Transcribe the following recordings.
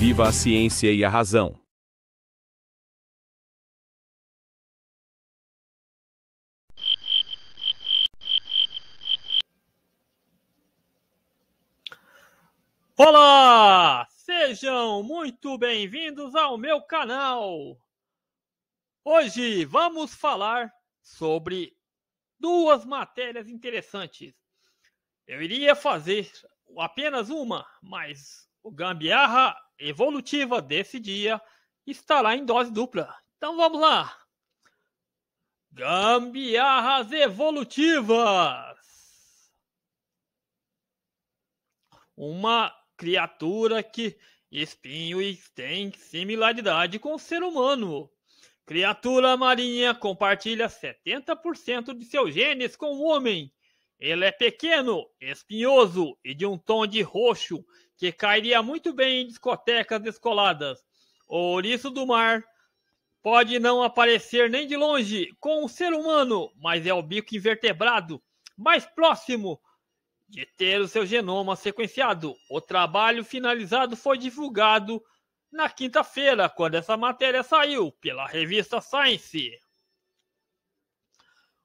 Viva a ciência e a razão. Olá! Sejam muito bem-vindos ao meu canal. Hoje vamos falar sobre duas matérias interessantes. Eu iria fazer apenas uma, mas o gambiarra evolutiva desse dia estará em dose dupla. Então vamos lá. Gambiarras evolutivas. Uma criatura que espinho e tem similaridade com o ser humano. Criatura marinha compartilha 70% de seus genes com o homem ele é pequeno, espinhoso e de um tom de roxo que cairia muito bem em discotecas descoladas. O ouriço do mar pode não aparecer nem de longe com um ser humano, mas é o bico invertebrado mais próximo de ter o seu genoma sequenciado. O trabalho finalizado foi divulgado na quinta-feira, quando essa matéria saiu pela revista Science.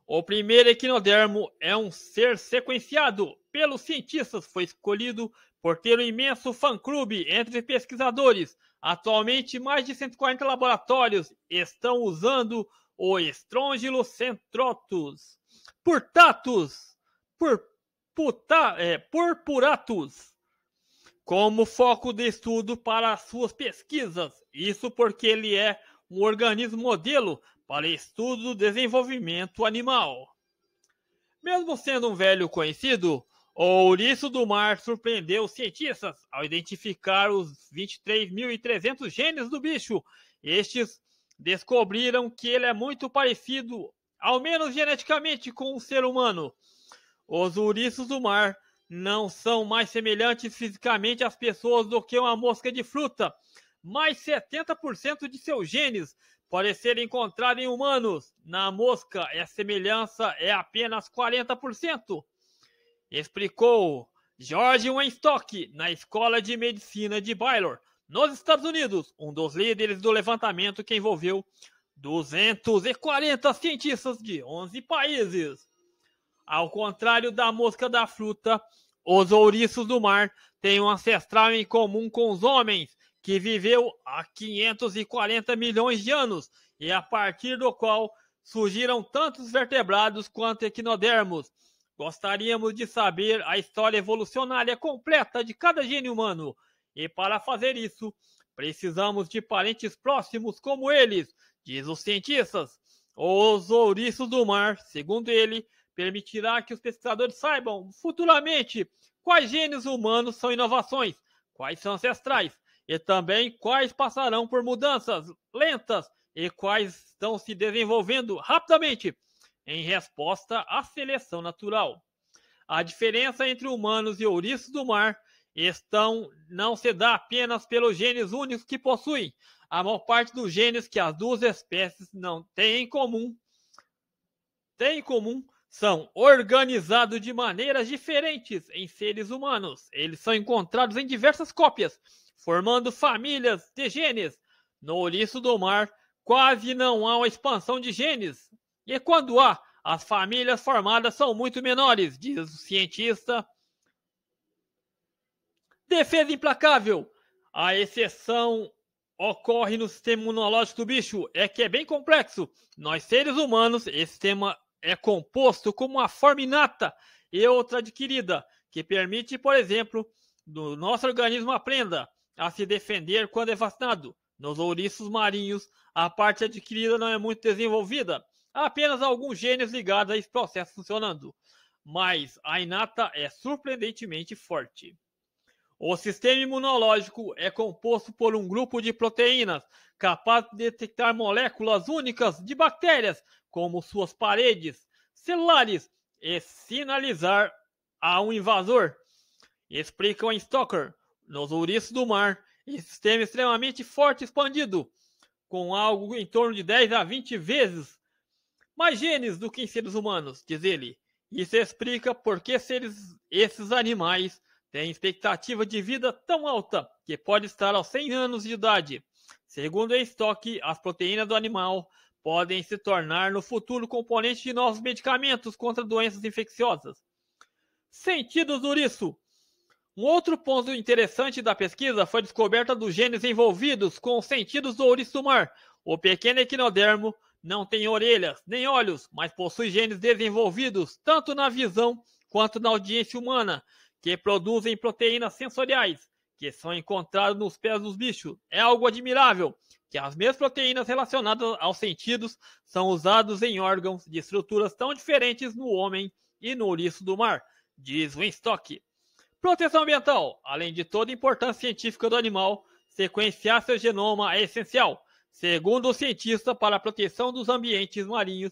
O primeiro equinodermo é um ser sequenciado pelos cientistas, foi escolhido por ter um imenso fã-clube entre pesquisadores. Atualmente, mais de 140 laboratórios estão usando o Estrongilos centrotus, por, puta, é, purpuratus, como foco de estudo para suas pesquisas. Isso porque ele é um organismo modelo para estudo do desenvolvimento animal. Mesmo sendo um velho conhecido, o ouriço do mar surpreendeu os cientistas ao identificar os 23.300 genes do bicho. Estes descobriram que ele é muito parecido, ao menos geneticamente, com o ser humano. Os ouriços do mar não são mais semelhantes fisicamente às pessoas do que uma mosca de fruta, mas 70% de seus genes pode ser encontrado em humanos. Na mosca, a semelhança é apenas 40%, explicou George Weinstock na Escola de Medicina de Baylor, nos Estados Unidos, um dos líderes do levantamento que envolveu 240 cientistas de 11 países. Ao contrário da mosca da fruta, os ouriços do mar têm um ancestral em comum com os homens que viveu há 540 milhões de anos e a partir do qual surgiram tantos vertebrados quanto equinodermos. Gostaríamos de saber a história evolucionária completa de cada gene humano. E para fazer isso, precisamos de parentes próximos como eles, diz os cientistas. Os ouriços do mar, segundo ele, permitirá que os pesquisadores saibam futuramente quais genes humanos são inovações, quais são ancestrais e também quais passarão por mudanças lentas e quais estão se desenvolvendo rapidamente em resposta à seleção natural. A diferença entre humanos e ouriços do mar estão não se dá apenas pelos genes únicos que possuem. A maior parte dos genes que as duas espécies não têm em comum têm em comum são organizados de maneiras diferentes em seres humanos. Eles são encontrados em diversas cópias formando famílias de genes. No ouriço do mar, quase não há uma expansão de genes. E quando há, as famílias formadas são muito menores, diz o cientista. Defesa implacável. A exceção ocorre no sistema imunológico do bicho é que é bem complexo. Nós, seres humanos, esse sistema é composto como uma forma inata e outra adquirida, que permite, por exemplo, do nosso organismo aprenda a se defender quando é vacinado. Nos ouriços marinhos, a parte adquirida não é muito desenvolvida. Há apenas alguns genes ligados a esse processo funcionando. Mas a inata é surpreendentemente forte. O sistema imunológico é composto por um grupo de proteínas capaz de detectar moléculas únicas de bactérias, como suas paredes celulares, e sinalizar a um invasor. Explicam o Stoker nos ouriços do mar, e sistema é extremamente forte expandido, com algo em torno de 10 a 20 vezes mais genes do que em seres humanos, diz ele. Isso explica por que seres, esses animais têm expectativa de vida tão alta, que pode estar aos 100 anos de idade. Segundo a estoque, as proteínas do animal podem se tornar no futuro componente de novos medicamentos contra doenças infecciosas. Sentidos do um outro ponto interessante da pesquisa foi a descoberta dos genes envolvidos com os sentidos do ouriço mar. O pequeno equinodermo não tem orelhas nem olhos, mas possui genes desenvolvidos tanto na visão quanto na audiência humana, que produzem proteínas sensoriais, que são encontradas nos pés dos bichos. É algo admirável que as mesmas proteínas relacionadas aos sentidos são usadas em órgãos de estruturas tão diferentes no homem e no ouriço do mar, diz Winstock. Proteção ambiental. Além de toda a importância científica do animal, sequenciar seu genoma é essencial, segundo o cientista, para a proteção dos ambientes marinhos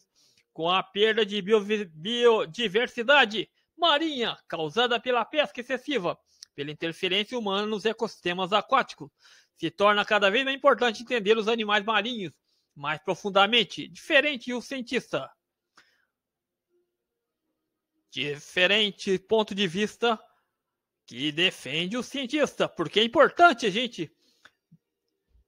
com a perda de biodiversidade marinha causada pela pesca excessiva, pela interferência humana nos ecossistemas aquáticos. Se torna cada vez mais importante entender os animais marinhos mais profundamente, diferente o cientista. Diferente ponto de vista que defende o cientista, porque é importante a gente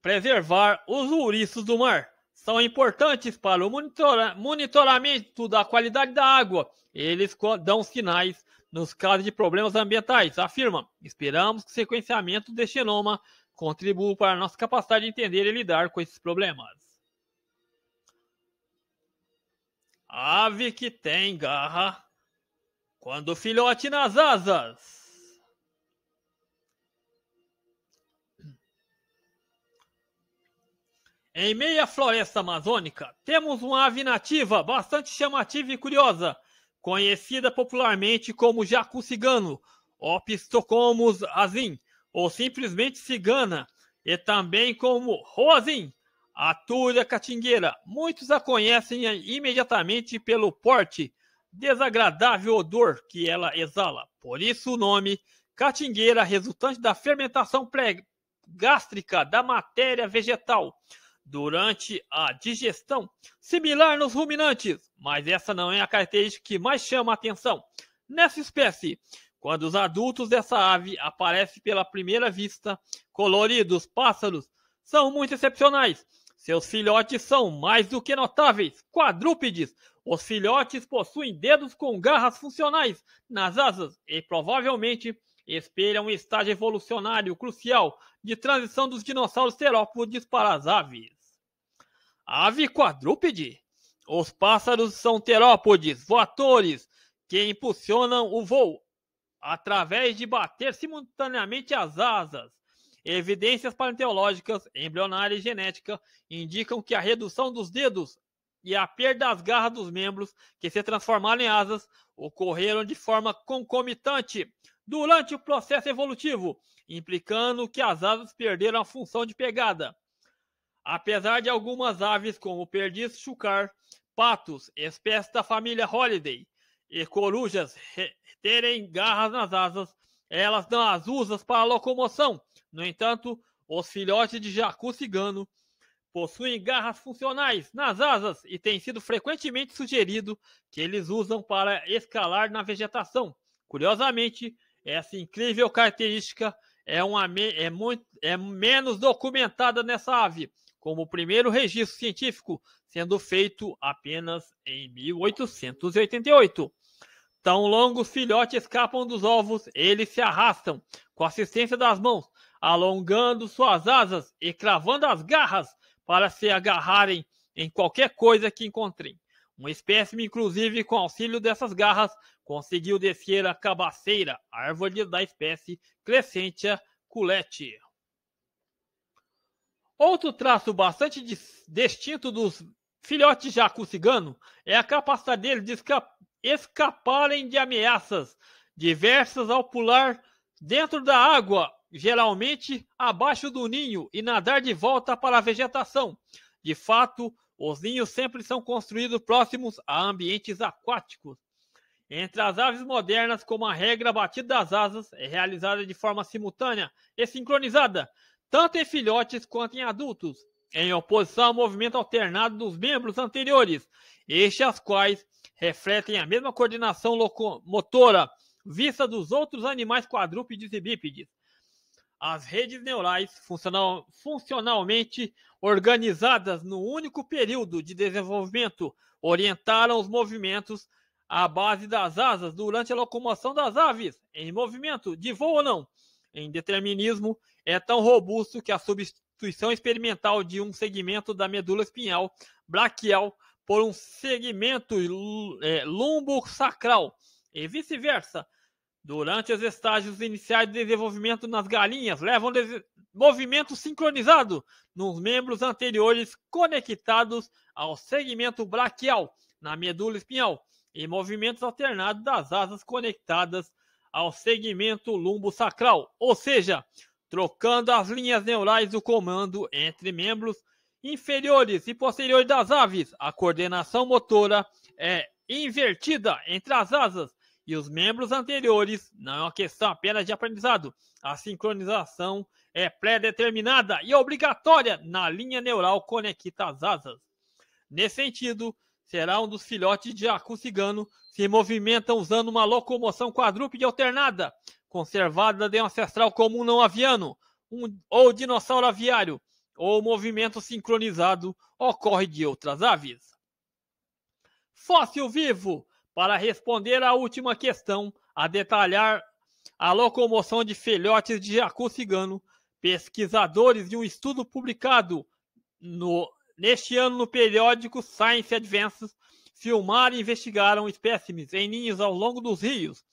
preservar os ouriços do mar. São importantes para o monitora monitoramento da qualidade da água. Eles dão sinais nos casos de problemas ambientais, afirma. Esperamos que o sequenciamento deste genoma contribua para a nossa capacidade de entender e lidar com esses problemas. Ave que tem garra quando filhote nas asas. Em meia floresta amazônica, temos uma ave nativa bastante chamativa e curiosa, conhecida popularmente como jacu cigano, Opistocomus azim, ou simplesmente cigana, e também como roazim, atura catingueira. Muitos a conhecem imediatamente pelo porte, desagradável odor que ela exala. Por isso o nome catingueira resultante da fermentação pré gástrica da matéria vegetal durante a digestão, similar nos ruminantes, mas essa não é a característica que mais chama a atenção. Nessa espécie, quando os adultos dessa ave aparecem pela primeira vista, coloridos pássaros são muito excepcionais. Seus filhotes são mais do que notáveis, quadrúpedes. Os filhotes possuem dedos com garras funcionais nas asas e provavelmente espelham um estágio evolucionário crucial de transição dos dinossauros terópodes para as aves ave quadrúpede. Os pássaros são terópodes, voadores, que impulsionam o voo através de bater simultaneamente as asas. Evidências paleontológicas, embrionária e genética indicam que a redução dos dedos e a perda das garras dos membros, que se transformaram em asas, ocorreram de forma concomitante durante o processo evolutivo, implicando que as asas perderam a função de pegada. Apesar de algumas aves como perdiz chucar, patos, (espécie da família Holiday, e corujas terem garras nas asas, elas não as usam para locomoção. No entanto, os filhotes de jacu cigano possuem garras funcionais nas asas e tem sido frequentemente sugerido que eles usam para escalar na vegetação. Curiosamente, essa incrível característica é, uma, é, muito, é menos documentada nessa ave, como o primeiro registro científico, sendo feito apenas em 1888. Tão longos filhotes escapam dos ovos, eles se arrastam com a assistência das mãos, alongando suas asas e cravando as garras para se agarrarem em qualquer coisa que encontrem. Um espécime, inclusive, com auxílio dessas garras, conseguiu descer a cabaceira, a árvore da espécie Crescentia culete. Outro traço bastante distinto dos filhotes jacu cigano é a capacidade deles de esca escaparem de ameaças diversas ao pular dentro da água, geralmente abaixo do ninho, e nadar de volta para a vegetação. De fato, os ninhos sempre são construídos próximos a ambientes aquáticos. Entre as aves modernas, como a regra batida das asas, é realizada de forma simultânea e sincronizada, tanto em filhotes quanto em adultos, em oposição ao movimento alternado dos membros anteriores, estes as quais refletem a mesma coordenação locomotora vista dos outros animais quadrúpedes e bípedes. As redes neurais funcional, funcionalmente organizadas no único período de desenvolvimento orientaram os movimentos à base das asas durante a locomoção das aves, em movimento, de voo ou não, em determinismo é tão robusto que a substituição experimental de um segmento da medula espinhal braquial por um segmento é, lumbo-sacral e vice-versa. Durante os estágios iniciais de desenvolvimento nas galinhas, levam movimento sincronizado nos membros anteriores conectados ao segmento braquial na medula espinhal e movimentos alternados das asas conectadas ao segmento lumbo sacral, ou seja, trocando as linhas neurais do comando entre membros inferiores e posteriores das aves. A coordenação motora é invertida entre as asas e os membros anteriores. Não é uma questão apenas de aprendizado. A sincronização é pré-determinada e obrigatória na linha neural conecta as asas. Nesse sentido, será um dos filhotes de jacu cigano, se movimenta usando uma locomoção quadrúpede alternada, conservada de um ancestral comum não aviano, um, ou dinossauro aviário, ou movimento sincronizado ocorre de outras aves. Fóssil vivo, para responder à última questão, a detalhar a locomoção de filhotes de jacu cigano, pesquisadores de um estudo publicado no Neste ano, no periódico Science Advances, filmaram e investigaram espécimes em ninhos ao longo dos rios.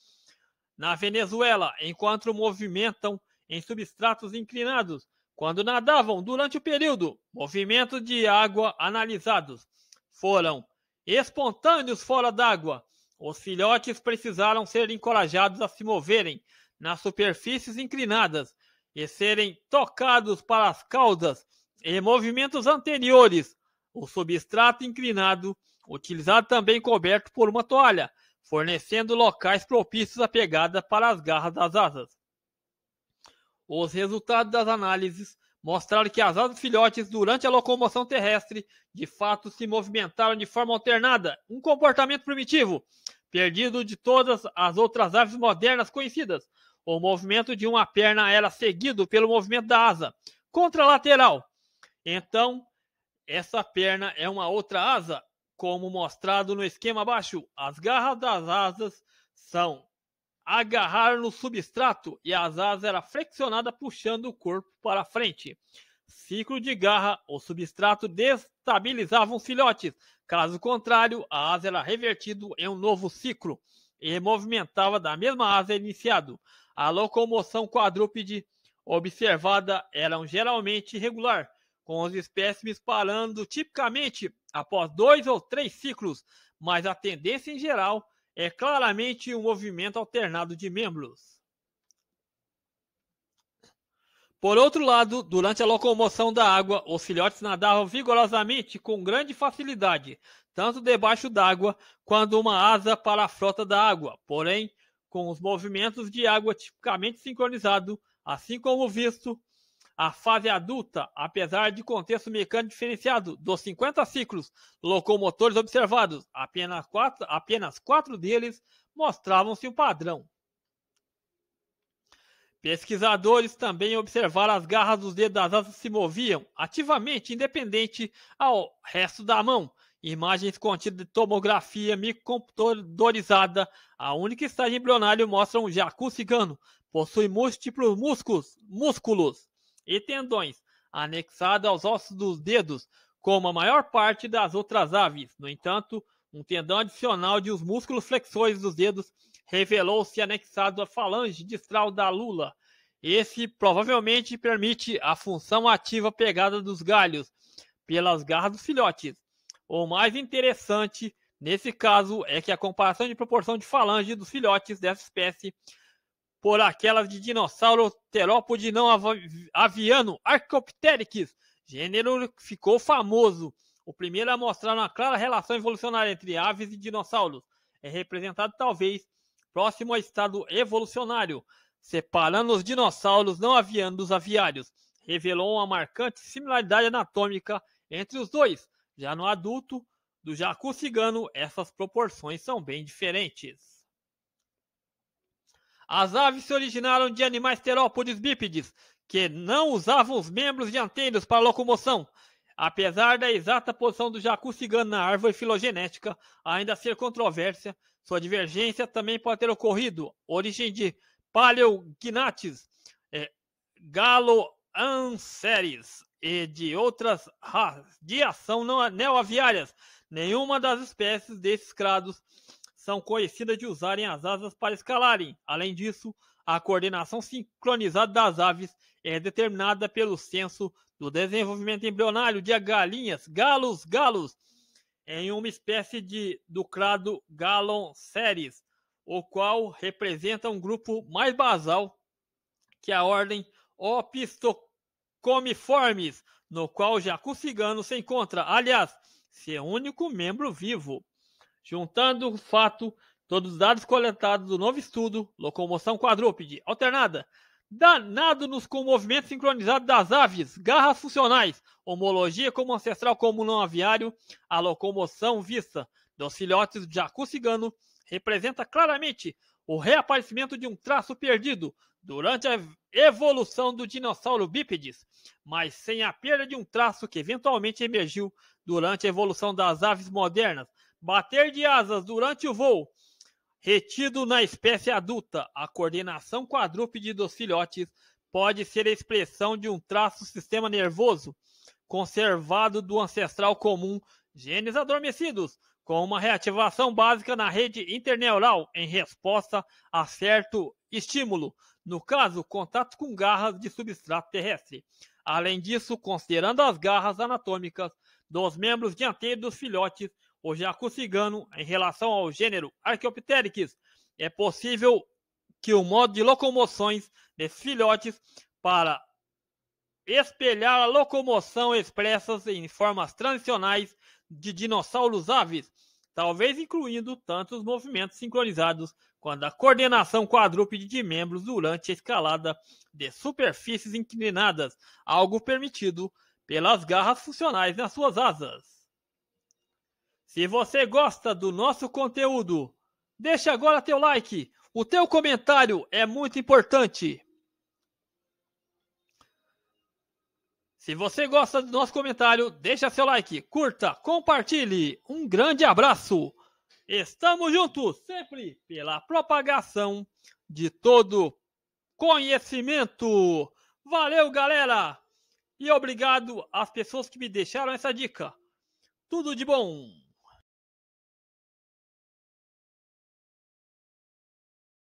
Na Venezuela, enquanto movimentam em substratos inclinados, quando nadavam durante o período, movimentos de água analisados foram espontâneos fora d'água. Os filhotes precisaram ser encorajados a se moverem nas superfícies inclinadas e serem tocados para as caudas em movimentos anteriores, o substrato inclinado, utilizado também coberto por uma toalha, fornecendo locais propícios à pegada para as garras das asas. Os resultados das análises mostraram que as asas filhotes, durante a locomoção terrestre, de fato se movimentaram de forma alternada, um comportamento primitivo, perdido de todas as outras aves modernas conhecidas. O movimento de uma perna era seguido pelo movimento da asa contralateral, então, essa perna é uma outra asa, como mostrado no esquema abaixo. As garras das asas são agarrar no substrato e as asas era flexionada puxando o corpo para frente. Ciclo de garra, o substrato destabilizava os filhotes. Caso contrário, a asa era revertida em um novo ciclo e movimentava da mesma asa iniciado. A locomoção quadrúpede observada era geralmente irregular, com os espécimes parando tipicamente após dois ou três ciclos, mas a tendência em geral é claramente um movimento alternado de membros. Por outro lado, durante a locomoção da água, os filhotes nadavam vigorosamente com grande facilidade, tanto debaixo d'água quanto uma asa para a frota da água, porém, com os movimentos de água tipicamente sincronizados, assim como visto a fase adulta, apesar de contexto mecânico diferenciado, dos 50 ciclos locomotores observados, apenas quatro, apenas quatro deles mostravam-se o padrão. Pesquisadores também observaram as garras dos dedos das asas se moviam ativamente, independente ao resto da mão. Imagens contidas de tomografia microcomputadorizada. A única estágio embrionário mostra um jacu cigano. Possui múltiplos músculos, músculos e tendões, anexados aos ossos dos dedos, como a maior parte das outras aves. No entanto, um tendão adicional de os músculos flexores dos dedos revelou-se anexado à falange distal da lula. Esse provavelmente permite a função ativa pegada dos galhos pelas garras dos filhotes. O mais interessante nesse caso é que a comparação de proporção de falange dos filhotes dessa espécie por aquelas de dinossauro terópode não aviano Archaeopteryx. Gênero ficou famoso, o primeiro a mostrar uma clara relação evolucionária entre aves e dinossauros. É representado talvez próximo ao estado evolucionário, separando os dinossauros não avianos dos aviários. Revelou uma marcante similaridade anatômica entre os dois. Já no adulto do jacu cigano, essas proporções são bem diferentes. As aves se originaram de animais terópodes bípedes, que não usavam os membros dianteiros para locomoção. Apesar da exata posição do jacu cigano na árvore filogenética ainda ser controvérsia, sua divergência também pode ter ocorrido. Origem de Paleognates, é, Galoanceres e de outras radiação neoaviárias. Nenhuma das espécies desses crados são conhecidas de usarem as asas para escalarem. Além disso, a coordenação sincronizada das aves é determinada pelo censo do desenvolvimento embrionário de galinhas, galos, galos, em uma espécie de do crado Gallon o qual representa um grupo mais basal que a ordem Opistocomiformes, no qual o jacu cigano se encontra, aliás, seu único membro vivo juntando o fato todos os dados coletados do novo estudo, locomoção quadrúpede, alternada, danado nos com o movimento sincronizado das aves, garras funcionais, homologia como ancestral comum não aviário, a locomoção vista dos filhotes de jacu cigano representa claramente o reaparecimento de um traço perdido durante a evolução do dinossauro bípedes, mas sem a perda de um traço que eventualmente emergiu durante a evolução das aves modernas, Bater de asas durante o voo. Retido na espécie adulta, a coordenação quadrúpede dos filhotes pode ser a expressão de um traço sistema nervoso conservado do ancestral comum genes adormecidos, com uma reativação básica na rede interneural em resposta a certo estímulo, no caso, contato com garras de substrato terrestre. Além disso, considerando as garras anatômicas dos membros dianteiros dos filhotes, o jacu cigano em relação ao gênero Archaeopteryx. É possível que o modo de locomoções de filhotes para espelhar a locomoção expressas em formas tradicionais de dinossauros aves, talvez incluindo tantos movimentos sincronizados quanto a coordenação quadrúpede de membros durante a escalada de superfícies inclinadas, algo permitido pelas garras funcionais nas suas asas. Se você gosta do nosso conteúdo, deixe agora teu like. O teu comentário é muito importante. Se você gosta do nosso comentário, deixa seu like, curta, compartilhe. Um grande abraço. Estamos juntos sempre pela propagação de todo conhecimento. Valeu, galera! E obrigado às pessoas que me deixaram essa dica. Tudo de bom!